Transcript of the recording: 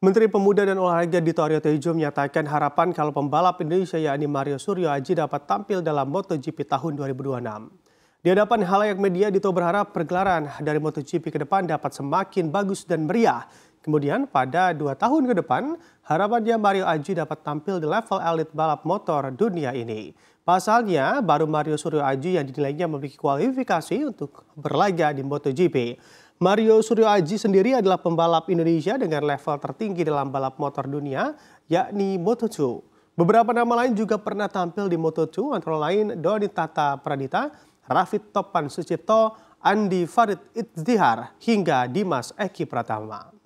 Menteri Pemuda dan Olahraga Dito Aryo Tejo menyatakan harapan kalau pembalap Indonesia yakni Mario Suryo Aji dapat tampil dalam MotoGP tahun 2026. Di hadapan halayak media, Dito berharap pergelaran dari MotoGP ke depan dapat semakin bagus dan meriah. Kemudian pada dua tahun ke depan, harapannya Mario Aji dapat tampil di level elit balap motor dunia ini. Pasalnya, baru Mario Suryo Aji yang dinilainya memiliki kualifikasi untuk berlaga di MotoGP. Mario Suryo Aji sendiri adalah pembalap Indonesia dengan level tertinggi dalam balap motor dunia, yakni Moto2. Beberapa nama lain juga pernah tampil di Moto2, antara lain Doni Tata Pradita, Rafid Topan Sucipto, Andi Farid Itzihar, hingga Dimas Eki Pratama.